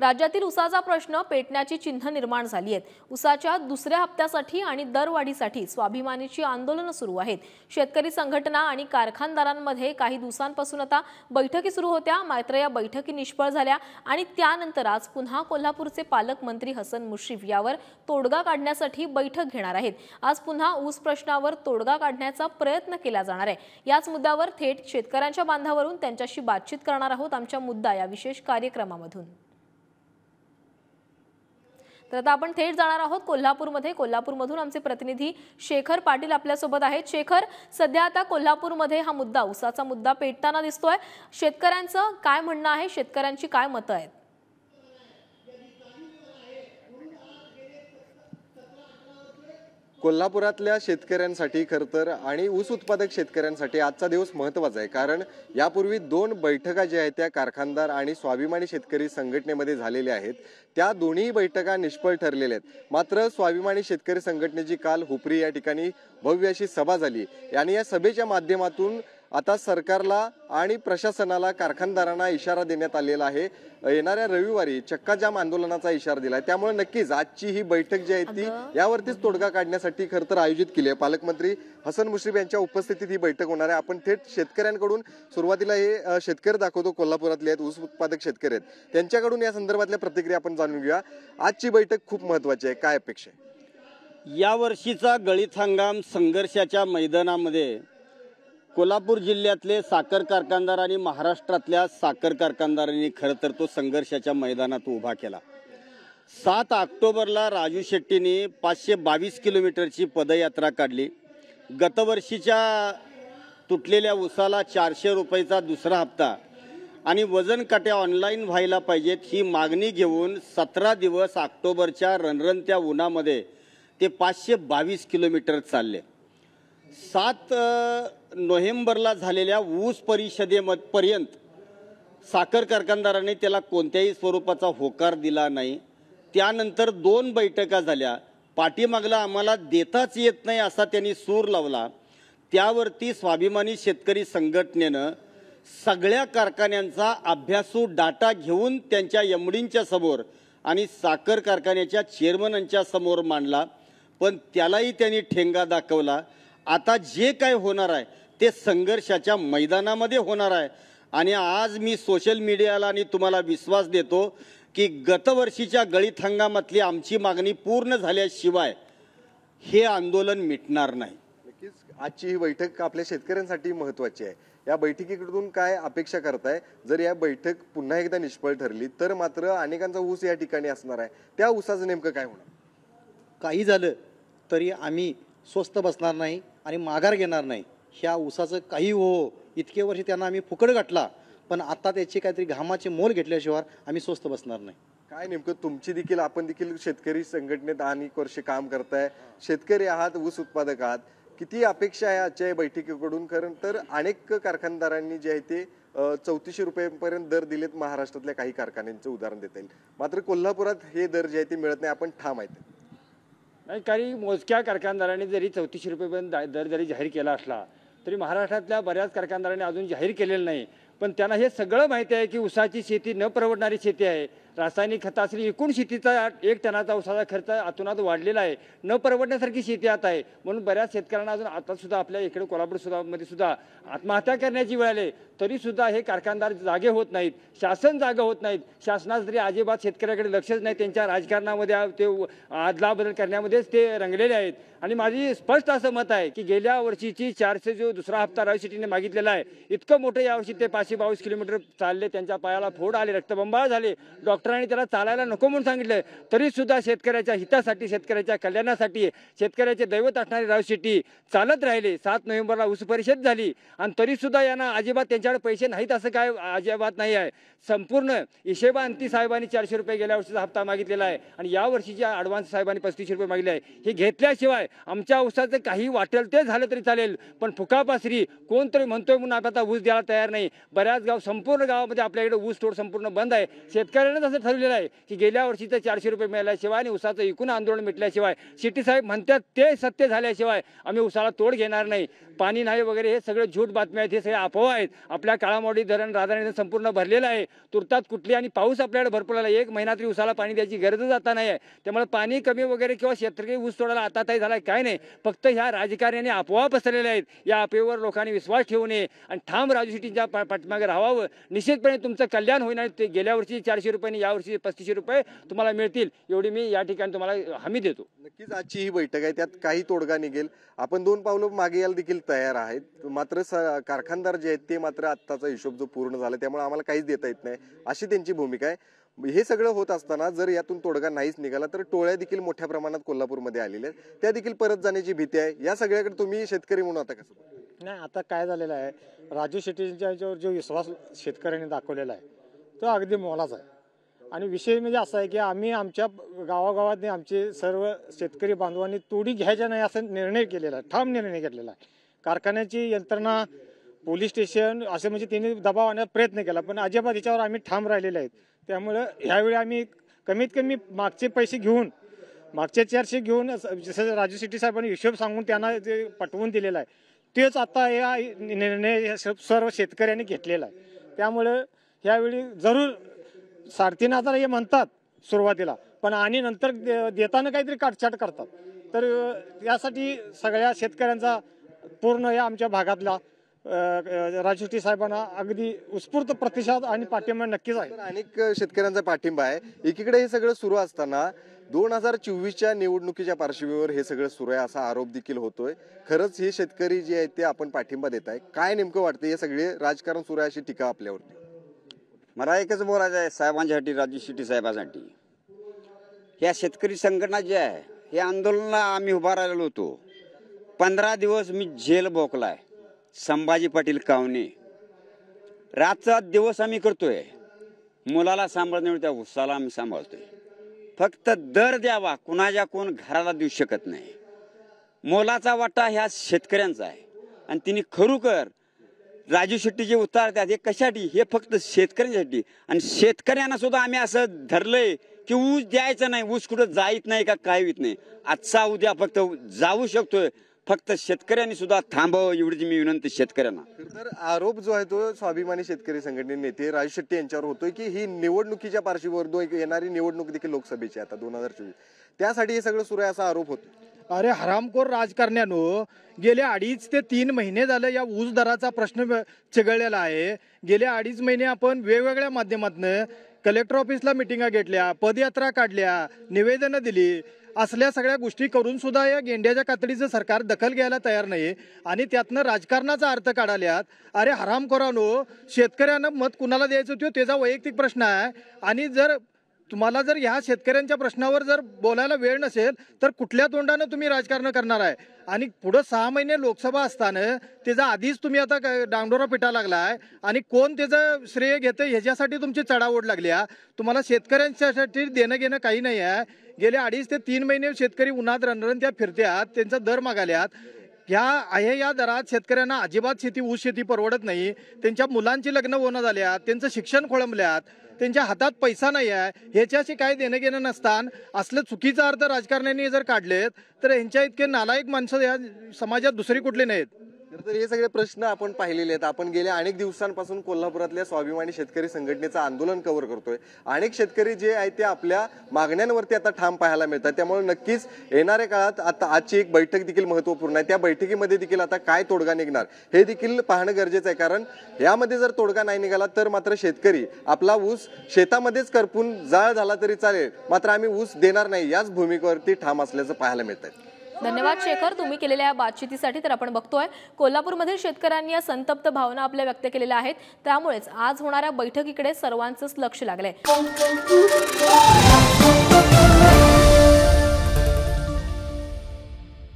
राज्यातील उसाचा प्रश्न पेटण्याची चिन्ह निर्माण झाली आहेत उसाच्या दुसऱ्या हप्त्यासाठी आणि दरवाढीसाठी स्वाभिमानीची आंदोलनं सुरू आहेत शेतकरी संघटना आणि कारखानदारांमध्ये काही दिवसांपासून आता बैठकी सुरू होत्या मात्र या बैठकी निष्फळ झाल्या आणि त्यानंतर आज पुन्हा कोल्हापूरचे पालकमंत्री हसन मुश्रीफ यावर तोडगा काढण्यासाठी बैठक घेणार आहेत आज पुन्हा ऊस प्रश्नावर तोडगा काढण्याचा प्रयत्न केला जाणार आहे याच मुद्द्यावर थेट शेतकऱ्यांच्या बांधावरून त्यांच्याशी बातचीत करणार आहोत आमच्या मुद्दा या विशेष कार्यक्रमामधून तर आता आपण थेट जाणार आहोत कोल्हापूरमध्ये कोल्हापूरमधून आमचे प्रतिनिधी शेखर पाटील आपल्यासोबत आहेत शेखर सध्या आता कोल्हापूरमध्ये हा मुद्दा उसाचा मुद्दा पेटताना दिसतोय शेतकऱ्यांचं काय म्हणणं आहे शेतकऱ्यांची काय मतं आहेत कोल्हापुरातल्या शेतकऱ्यांसाठी खरं तर आणि ऊस उत्पादक शेतकऱ्यांसाठी आजचा दिवस महत्त्वाचा आहे कारण यापूर्वी दोन बैठका ज्या आहेत त्या कारखानदार आणि स्वाभिमानी शेतकरी संघटनेमध्ये झालेल्या आहेत त्या दोन्ही बैठका निष्फळ ठरलेल्या आहेत मात्र स्वाभिमानी शेतकरी संघटनेची काल हुपरी या ठिकाणी भव्य अशी सभा झाली आणि या सभेच्या माध्यमातून आता सरकारला आणि प्रशासनाला कारखानदारांना इशारा देण्यात आलेला आहे येणाऱ्या रविवारी चक्काजाम आंदोलनाचा इशारा दिला आहे त्यामुळे नक्कीच आजची ही बैठक जी आहे ती यावरतीच तोडगा काढण्यासाठी खरं तर आयोजित केली आहे पालकमंत्री हसन मुश्रीफ यांच्या उपस्थितीत ही बैठक होणार आहे आपण थेट शेतकऱ्यांकडून सुरुवातीला हे शेतकरी दाखवतो कोल्हापुरातले आहेत ऊस उत्पादक शेतकरी आहेत त्यांच्याकडून या संदर्भातल्या प्रतिक्रिया आपण जाणून घेऊया आजची बैठक खूप महत्वाची आहे काय अपेक्षा आहे वर्षीचा गळीत हंगाम संघर्षाच्या मैदानामध्ये कोल्हापूर जिल्ह्यातले साखर कारखानदार आणि महाराष्ट्रातल्या साखर कारखानदारांनी खरं तर तो संघर्षाच्या मैदानात उभा केला सात ऑक्टोबरला राजू शेट्टीने पाचशे बावीस किलोमीटरची पदयात्रा काढली गतवर्षीच्या तुटलेल्या उसाला चारशे रुपयेचा दुसरा हप्ता आणि वजन काट्या ऑनलाईन व्हायला पाहिजेत ही मागणी घेऊन सतरा दिवस ऑक्टोबरच्या रणरणत्या उन्हामध्ये ते पाचशे बावीस किलोमीटर चालले सात नोव्हेंबरला झालेल्या ऊस परिषदेमपर्यंत साखर कारखानदाराने त्याला कोणत्याही स्वरूपाचा होकार दिला नाही त्यानंतर दोन बैठका झाल्या पाठीमागला आम्हाला देताच येत नाही असा त्यांनी सूर लावला त्यावरती स्वाभिमानी शेतकरी संघटनेनं सगळ्या कारखान्यांचा अभ्यासू डाटा घेऊन त्यांच्या यमडींच्या समोर आणि साखर कारखान्याच्या चेअरमनांच्या समोर मांडला पण त्यालाही त्यांनी ठेंगा दाखवला आता जे काय होणार आहे ते संघर्षाच्या मैदानामध्ये होणार आहे आणि आज मी सोशल मीडियाला आणि तुम्हाला विश्वास देतो की गतवर्षीच्या गळीत हंगामातली आमची मागणी पूर्ण झाल्याशिवाय हे आंदोलन मिटणार नाही नक्कीच आजची ही बैठक आपल्या शेतकऱ्यांसाठी महत्त्वाची आहे या बैठकीकडून काय अपेक्षा करताय जर या बैठक पुन्हा एकदा निष्फळ ठरली तर मात्र अनेकांचा ऊस या ठिकाणी असणार आहे त्या ऊसाचं नेमकं काय होणार काही झालं तरी आम्ही स्वस्त बसणार नाही आणि माघार घेणार नाही ह्या ऊसाचं काही हो इतके वर्ष त्यांना आम्ही फुकड गाठला पण आता त्याची काहीतरी घामाचे मोल घेतल्याशिवाय आम्ही स्वस्त बसणार नाही काय नेमकं तुमची देखील आपण देखील शेतकरी संघटनेत अनेक वर्षे काम करताय शेतकरी आहात ऊस उत्पादक आहात किती अपेक्षा आहे आजच्या या बैठकीकडून कारण तर अनेक कारखानदारांनी जे आहे ते चौतीसशे रुपयापर्यंत दर दिलेत महाराष्ट्रातल्या काही कारखान्यांचं उदाहरण देता येईल मात्र कोल्हापुरात हे दर जे आहे ते मिळत नाही आपण ठाम आहेत आणि काही मोजक्या कारखानदारांनी जरी चौतीसशे रुपयेपर्यंत दर जरी जाहीर केला असला तरी महाराष्ट्रातल्या बऱ्याच कारखानदारांनी अजून जाहीर केलेलं नाही पण त्यांना हे सगळं माहिती आहे की ऊसाची शेती न परवडणारी शेती आहे रासायनिक खत असली एकूण शेतीचा एक टनाचा ऊसाचा खर्च आतोनात वाढलेला आहे न परवडण्यासारखी शेती आता आहे म्हणून बऱ्याच शेतकऱ्यांना अजून आता सुद्धा आपल्या इकडे कोल्हापूर सुद्धा मध्ये सुद्धा आत्महत्या करण्याची वेळ आली तरीसुद्धा हे कारखानदार जागे होत नाहीत शासन जागे होत नाहीत शासनास तरी अजिबात शेतकऱ्याकडे लक्षच नाही त्यांच्या राजकारणामध्ये ते आदलाबदल करण्यामध्येच ते रंगलेले आहेत आणि माझी स्पष्ट असं मत आहे की गेल्या वर्षीची चारशे जो दुसरा हप्ता सिटीने मागितलेला आहे इतकं मोठं यावर्षी ते पाचशे बावीस किलोमीटर चालले त्यांच्या पायाला फोड आले रक्तबंबाळ झाले डॉक्टरांनी त्याला चालायला नको म्हणून सांगितलं तरीसुद्धा शेतकऱ्याच्या हितासाठी शेतकऱ्याच्या कल्याणासाठी शेतकऱ्याचे दैवत असणारी सिटी चालत राहिले सात नोव्हेंबरला ऊस परिषद झाली आणि तरीसुद्धा यांना अजिबात त्यांच्या तुमच्याकडे पैसे नाहीत असं काय अजिबात नाही आहे संपूर्ण हिशेबा अंती साहेबांनी चारशे रुपये गेल्या वर्षीचा हप्ता मागितलेला आहे आणि या वर्षीच्या ॲडव्हान्स साहेबांनी पस्तीसशे रुपये मागले आहे हे घेतल्याशिवाय आमच्या उसाचं काही वाटेल ते झालं तरी चालेल पण फुकापासरी कोणतरी म्हणतोय म्हणून आपण आता ऊस द्यायला तयार नाही बऱ्याच गाव संपूर्ण गावामध्ये आपल्याकडे ऊस तोड संपूर्ण बंद आहे शेतकऱ्यांनाच असं ठरवलेलं आहे की गेल्या वर्षीचं चारशे रुपये मिळाल्याशिवाय आणि उसाचं एकूण आंदोलन मिटल्याशिवाय शेट्टी साहेब म्हणतात ते सत्य झाल्याशिवाय आम्ही उसाला तोड घेणार नाही पाणी नाही वगैरे हे सगळं झूट बातम्या आहेत हे सगळे अफवा आहेत आपल्या काळामोडी धरण राजाने संपूर्ण भरलेलं आहे तुर्तात कुठली आणि पाऊस आपल्याकडे भरपूर आला एक महिना तरी उसाला पाणी द्यायची गरजच जाता नाही आहे त्यामुळे पाणी कमी वगैरे किंवा शेतकरी ऊस तोडायला आता तरी झाला काय नाही फक्त ह्या राजकारण्याने अफवा पसरलेल्या आहेत या अफवेवर लोकांनी विश्वास ठेवू नये आणि ठाम राजूशिटींच्या पाठीमागे राहावं निश्चितपणे तुमचं कल्याण होईल आणि ते गेल्या वर्षी चारशे रुपये आणि यावर्षी पस्तीसशे रुपये तुम्हाला मिळतील एवढी मी या ठिकाणी तुम्हाला हमी देतो नक्कीच आजची ही बैठक आहे त्यात काही तोडगा निघेल आपण दोन पावलं मागे याल देखील तयार आहेत मात्र स कारखानदार जे आहेत ते मात्र आत्ताचा हिशोब जो पूर्ण झाला त्यामुळे आम्हाला काहीच देता येत नाही अशी त्यांची भूमिका आहे हे सगळं होत असताना जर यातून तोडगा नाहीच निघाला तर टोळ्या देखील मोठ्या प्रमाणात कोल्हापूरमध्ये आलेल्या आहेत त्या देखील परत जाण्याची भीती आहे या सगळ्याकडे तुम्ही शेतकरी म्हणून आता कसं नाही आता काय झालेलं आहे राजू शेट्टींच्या याच्यावर जो विश्वास शेतकऱ्यांनी दाखवलेला आहे तो अगदी मोलाचा आहे आणि विषय म्हणजे असा आहे की आम्ही आमच्या गावागावात आमचे सर्व शेतकरी बांधवांनी तोडी घ्यायच्या नाही असा निर्णय केलेला आहे ठाम निर्णय घेतलेला आहे कारखान्याची यंत्रणा पोलीस स्टेशन असे म्हणजे त्यांनी दबाव आणण्याचा प्रयत्न केला पण अजिबात याच्यावर आम्ही ठाम राहिलेले आहेत त्यामुळं ह्यावेळी आम्ही कमीत कमी मागचे पैसे घेऊन मागचे चारशे घेऊन जसं राजू शेट्टी साहेबांनी हिशोब सांगून त्यांना जे पटवून दिलेलं आहे तेच आता या निर्णय सर्व शेतकऱ्यांनी घेतलेला आहे त्यामुळं ह्यावेळी जरूर साडेतीन हजार हे म्हणतात सुरुवातीला पण आणि नंतर देताना काहीतरी काटछाट करतात तर यासाठी सगळ्या शेतकऱ्यांचा पूर्ण या आमच्या भागातला राजशेट्टी साहेबांना अगदी उत्स्फूर्त प्रतिसाद आणि पाठिंबा नक्कीच आहे अनेक शेतकऱ्यांचा पाठिंबा आहे एकीकडे हे सगळं सुरू असताना दोन हजार चोवीसच्या निवडणुकीच्या पार्श्वभूमीवर हे सगळं सुरू आहे असा आरोप देखील होतोय खरंच हे शेतकरी जे आहेत ते आपण पाठिंबा देत आहे काय नेमकं वाटतं हे सगळे राजकारण सुरू आहे अशी टीका आपल्यावरती मला एकच बोलायचं आहे साहेबांच्यासाठी राजू शेट्टी साहेबांसाठी ह्या शेतकरी संघटना जे आहे हे आंदोलनाला आम्ही उभा राहिलेलो होतो पंधरा दिवस मी झेल भोकला संभाजी पाटील कावणे रातचा दिवस आम्ही करतोय मुलाला सांभाळण्यामुळे त्या उसाला आम्ही सांभाळतोय फक्त दर द्यावा कुणाच्या कोण घराला देऊ शकत नाही मोलाचा वाटा ह्या शेतकऱ्यांचा आहे आणि तिने खरोखर राजू शेट्टी जे उतारतात हे कशासाठी हे फक्त शेतकऱ्यांसाठी आणि शेतकऱ्यांना सुद्धा आम्ही असं धरलंय की ऊस द्यायचं नाही ऊस कुठं जायच नाही का काय होत नाही आजचा उद्या फक्त जाऊ शकतोय फक्त शेतकऱ्यांनी सुद्धा थांबव एवढीच मी विनंती शेतकऱ्यांना तर आरोप जो आहे तो स्वाभिमानी शेतकरी संघटने नेते राज शेट्टी यांच्यावर होतोय की ही निवडणुकीच्या पार्श्वभूमीवर दो- येणारी निवडणूक देखील लोकसभेची आता दोन हजार चोवीस त्यासाठी हे सगळं सुरू आहे असा आरोप होतो अरे हरामखोर राजकारण्यानो गेले अडीच ते तीन महिने झालं या ऊस दराचा प्रश्न चिघळलेला आहे गेले अडीच महिने आपण वेगवेगळ्या माध्यमातनं कलेक्टर ऑफिसला मिटिंगा घेतल्या पदयात्रा काढल्या निवेदनं दिली असल्या सगळ्या गोष्टी करून सुद्धा या गेंड्याच्या कातडीचं सरकार दखल घ्यायला तयार नाही आणि त्यातनं राजकारणाचा अर्थ काढाल्यात अरे करानो शेतकऱ्यांना मत कुणाला द्यायचं होतं त्याचा वैयक्तिक प्रश्न आहे आणि जर तुम्हाला जर ह्या शेतकऱ्यांच्या प्रश्नावर जर बोलायला वेळ नसेल तर कुठल्या तोंडानं तुम्ही राजकारण करणार आहे आणि पुढं सहा महिने लोकसभा असताना त्याचा आधीच तुम्ही आता डांगडोरा पिटा लागलाय आणि कोण त्याचं श्रेय घेतं ह्याच्यासाठी तुमची चढाओढ लागली आहे तुम्हाला शेतकऱ्यांच्यासाठी देणं घेणं काही नाही आहे गेले अडीच ते तीन महिने शेतकरी उन्हात रणरणत्या फिरत्यात त्यांचा दर मागाल्यात ह्या आहे या दरात शेतकऱ्यांना अजिबात शेती ऊस शेती परवडत नाही त्यांच्या मुलांची लग्न होणं झाल्यात त्यांचं शिक्षण खोळंबल्यात त्यांच्या हातात पैसा नाही आहे ह्याच्याशी काही देणं घेणं नसताना असलं चुकीचा अर्थ राजकारण्यांनी जर काढलेत तर यांच्या इतके नालायक माणसं या समाजात दुसरी कुठले नाहीत तर हे सगळे प्रश्न आपण पाहिलेले आहेत आपण गेल्या अनेक दिवसांपासून कोल्हापुरातल्या स्वाभिमानी शेतकरी संघटनेचं आंदोलन कव्हर करतोय अनेक शेतकरी जे आहे ते आपल्या मागण्यांवरती आता ठाम पाहायला मिळतात त्यामुळे नक्कीच येणाऱ्या काळात आता आजची एक बैठक देखील महत्वपूर्ण आहे त्या बैठकीमध्ये देखील आता काय तोडगा निघणार हे देखील पाहणं गरजेचं आहे कारण यामध्ये जर तोडगा नाही निघाला तर मात्र शेतकरी आपला ऊस शेतामध्येच करपून जाळ झाला तरी चालेल मात्र आम्ही ऊस देणार नाही याच भूमिकेवरती ठाम असल्याचं पाहायला मिळत आहे धन्यवाद शेखर तुम्ही केलेल्या या बातचीतीसाठी तर आपण बघतोय कोल्हापूरमधील शेतकऱ्यांनी या संतप्त भावना आपल्या व्यक्त केलेल्या आहेत त्यामुळेच आज होणाऱ्या बैठकीकडे सर्वांचंच लक्ष लागलंय